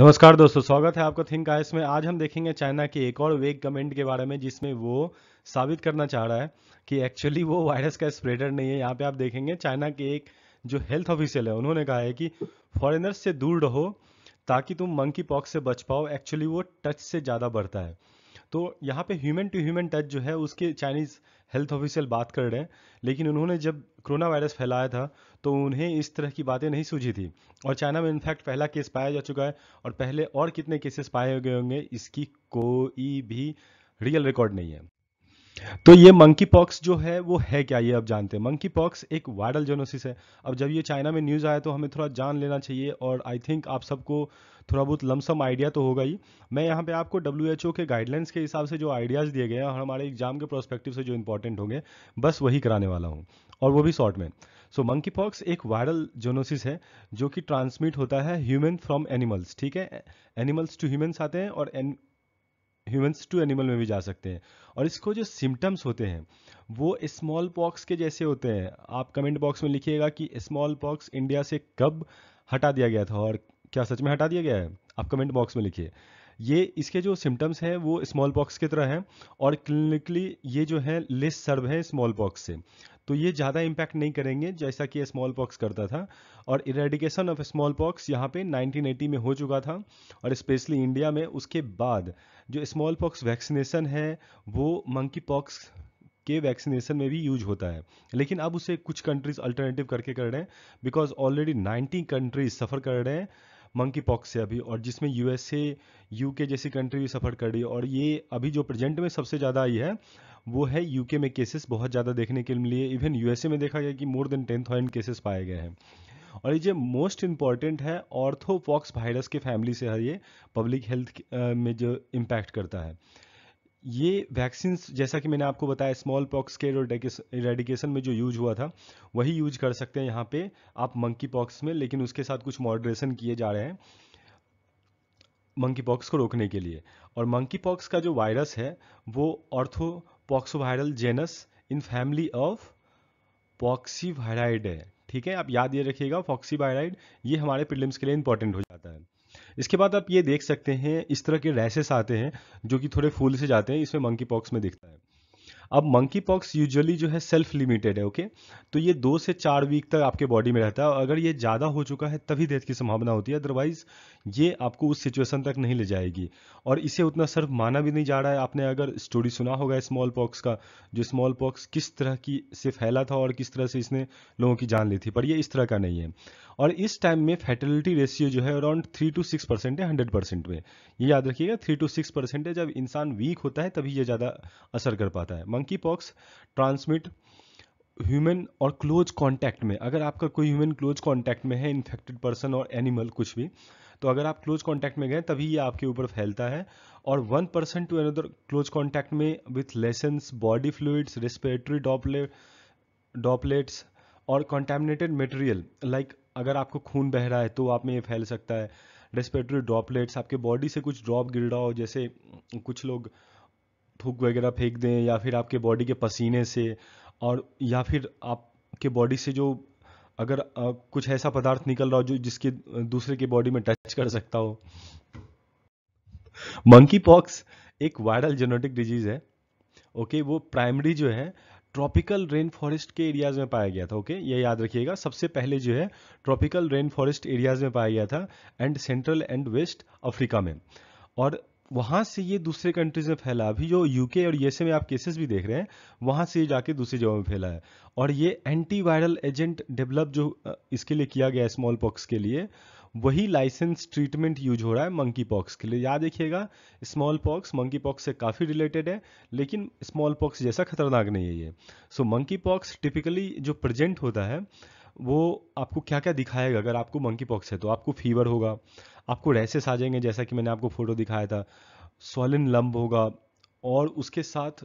नमस्कार दोस्तों स्वागत है आपका थिंक आयस में आज हम देखेंगे चाइना की एक और वेग कमेंट के बारे में जिसमें वो साबित करना चाह रहा है कि एक्चुअली वो वायरस का स्प्रेडर नहीं है यहाँ पे आप देखेंगे चाइना के एक जो हेल्थ ऑफिशियल है उन्होंने कहा है कि फॉरेनर्स से दूर रहो ताकि तुम मंकी पॉक्स से बच पाओ एक्चुअली वो टच से ज़्यादा बढ़ता है तो यहाँ पे ह्यूमन टू ह्यूमन टच जो है उसके चाइनीज़ हेल्थ ऑफिशियल बात कर रहे हैं लेकिन उन्होंने जब कोरोना वायरस फैलाया था तो उन्हें इस तरह की बातें नहीं सूझी थी और चाइना में इनफैक्ट पहला केस पाया जा चुका है और पहले और कितने केसेस पाए गए होंगे इसकी कोई भी रियल रिकॉर्ड नहीं है तो ये मंकी पॉक्स जो है वो है क्या ये अब जानते हैं मंकी पॉक्स एक वायरल जोनोसिस है अब जब ये चाइना में न्यूज़ आया तो हमें थोड़ा जान लेना चाहिए और आई थिंक आप सबको थोड़ा बहुत लमसम आइडिया तो होगा ही मैं यहाँ पे आपको डब्ल्यू के गाइडलाइंस के हिसाब से जो आइडियाज़ दिए गए हैं और हमारे एग्जाम के प्रोस्पेक्टिव से जो इंपॉर्टेंट होंगे बस वही कराने वाला हूँ और वो भी शॉर्ट में सो मंकी पॉक्स एक वायरल जोनोसिस है जो कि ट्रांसमिट होता है ह्यूमन फ्रॉम एनिमल्स ठीक है एनिमल्स टू ह्यूमन्स आते हैं और ह्यूमंस टू एनिमल में भी जा सकते हैं और इसको जो सिम्टम्स होते हैं वो स्मॉल पॉक्स के जैसे होते हैं आप कमेंट बॉक्स में लिखिएगा कि स्मॉल पॉक्स इंडिया से कब हटा दिया गया था और क्या सच में हटा दिया गया है आप कमेंट बॉक्स में लिखिए ये इसके जो सिम्टम्स हैं वो स्मॉल पॉक्स की तरह हैं और क्लिनिकली ये जो है लेस सर्व है स्मॉल पॉक्स से तो ये ज़्यादा इम्पैक्ट नहीं करेंगे जैसा कि स्मॉल पॉक्स करता था और इरेडिकेशन ऑफ स्मॉल पॉक्स यहाँ पे 1980 में हो चुका था और स्पेशली इंडिया में उसके बाद जो स्मॉल पॉक्स वैक्सीनेशन है वो मंकी पॉक्स के वैक्सीनेशन में भी यूज होता है लेकिन अब उसे कुछ कंट्रीज अल्टरनेटिव करके कर रहे हैं बिकॉज ऑलरेडी 90 कंट्रीज सफ़र कर रहे हैं मंकी पॉक्स से अभी और जिसमें यूएसए यूके जैसी कंट्री भी सफ़र कर रही है और ये अभी जो प्रेजेंट में सबसे ज़्यादा आई है वो है यूके में केसेस बहुत ज़्यादा देखने के लिए इवन यूएसए में देखा गया कि more than ten thousand cases पाए गए हैं और ये जो मोस्ट इम्पॉर्टेंट है ऑर्थोपॉक्स वायरस के फैमिली से है ये पब्लिक हेल्थ में जो इम्पैक्ट करता है ये वैक्सीन जैसा कि मैंने आपको बताया स्मॉल पॉक्स के रेडिकेशन में जो यूज हुआ था वही यूज कर सकते हैं यहाँ पे आप मंकी पॉक्स में लेकिन उसके साथ कुछ मॉडरेशन किए जा रहे हैं मंकी पॉक्स को रोकने के लिए और मंकी पॉक्स का जो वायरस है वो orthopoxvirus genus in family of Poxviridae है ठीक है आप याद ये रखिएगा फॉक्सीवायराइड ये हमारे प्रिलिम्स के लिए इंपॉर्टेंट हो जाता है इसके बाद आप ये देख सकते हैं इस तरह के रैसेस आते हैं जो कि थोड़े फूल से जाते हैं इसमें मंकी पॉक्स में दिखता है अब मंकी पॉक्स यूजुअली जो है सेल्फ लिमिटेड है ओके तो ये दो से चार वीक तक आपके बॉडी में रहता है और अगर ये ज़्यादा हो चुका है तभी डेथ की संभावना होती है अदरवाइज ये आपको उस सिचुएशन तक नहीं ले जाएगी और इसे उतना सिर्फ माना भी नहीं जा रहा है आपने अगर स्टोरी सुना होगा स्मॉल पॉक्स का जो स्मॉल पॉक्स किस तरह की से फैला था और किस तरह से इसने लोगों की जान ली थी पर ये इस तरह का नहीं है और इस टाइम में फैटलिटी रेशियो जो है around three to six percent है हंड्रेड परसेंट में ये याद रखिएगा थ्री टू सिक्स परसेंट है जब इंसान वीक होता है तभी ये ज़्यादा असर कर पाता है मंकी पॉक्स ट्रांसमिट ह्यूमन और क्लोज कांटेक्ट में अगर आपका कोई ह्यूमन क्लोज कांटेक्ट में है इन्फेक्टेड पर्सन और एनिमल कुछ भी तो अगर आप क्लोज कांटेक्ट में गए तभी ये आपके ऊपर फैलता है और one person to another close contact में with lesions body fluids respiratory droplet droplets और कॉन्टेमिनेटेड मटेरियल लाइक अगर आपको खून बह रहा है तो आप में ये फैल सकता है रेस्पिरेटरी ड्रॉपलेट्स आपके बॉडी से कुछ ड्रॉप गिर रहा हो जैसे कुछ लोग थूक वगैरह फेंक दें या फिर आपके बॉडी के पसीने से और या फिर आपके बॉडी से जो अगर आ, कुछ ऐसा पदार्थ निकल रहा हो जो जिसके दूसरे के बॉडी में टच कर सकता हो मंकी पॉक्स एक वायरल जेनेटिक डिजीज है ओके वो प्राइमरी जो है ट्रॉपिकल रेन फॉरेस्ट के एरियाज में पाया गया था ओके ये याद रखिएगा सबसे पहले जो है ट्रॉपिकल रेन फॉरेस्ट एरियाज में पाया गया था and central and west Africa में और वहाँ से ये दूसरे कंट्रीज में फैला अभी जो यूके और यूएसए में आप केसेस भी देख रहे हैं वहाँ से ये जाके दूसरी जगह में फैला है और ये एंटी वायरल एजेंट डेवलप जो इसके लिए किया गया स्मॉल पॉक्स के लिए वही लाइसेंस ट्रीटमेंट यूज हो रहा है मंकी पॉक्स के लिए याद देखिएगा स्मॉल पॉक्स मंकी पॉक्स से काफ़ी रिलेटेड है लेकिन स्मॉल पॉक्स जैसा खतरनाक नहीं है ये सो मंकी पॉक्स टिपिकली जो प्रजेंट होता है वो आपको क्या क्या दिखाएगा अगर आपको मंकी पॉक्स है तो आपको फीवर होगा आपको रैसेस आ जाएंगे जैसा कि मैंने आपको फ़ोटो दिखाया था सोलिन लम्ब होगा और उसके साथ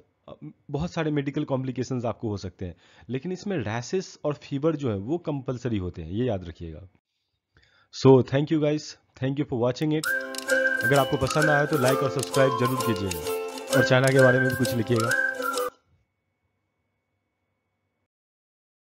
बहुत सारे मेडिकल कॉम्प्लिकेशंस आपको हो सकते हैं लेकिन इसमें रैसेस और फीवर जो है वो कंपलसरी होते हैं ये याद रखिएगा so thank you guys thank you for watching it अगर आपको पसंद आया तो लाइक और सब्सक्राइब जरूर कीजिएगा और चाइना के बारे में भी कुछ लिखिएगा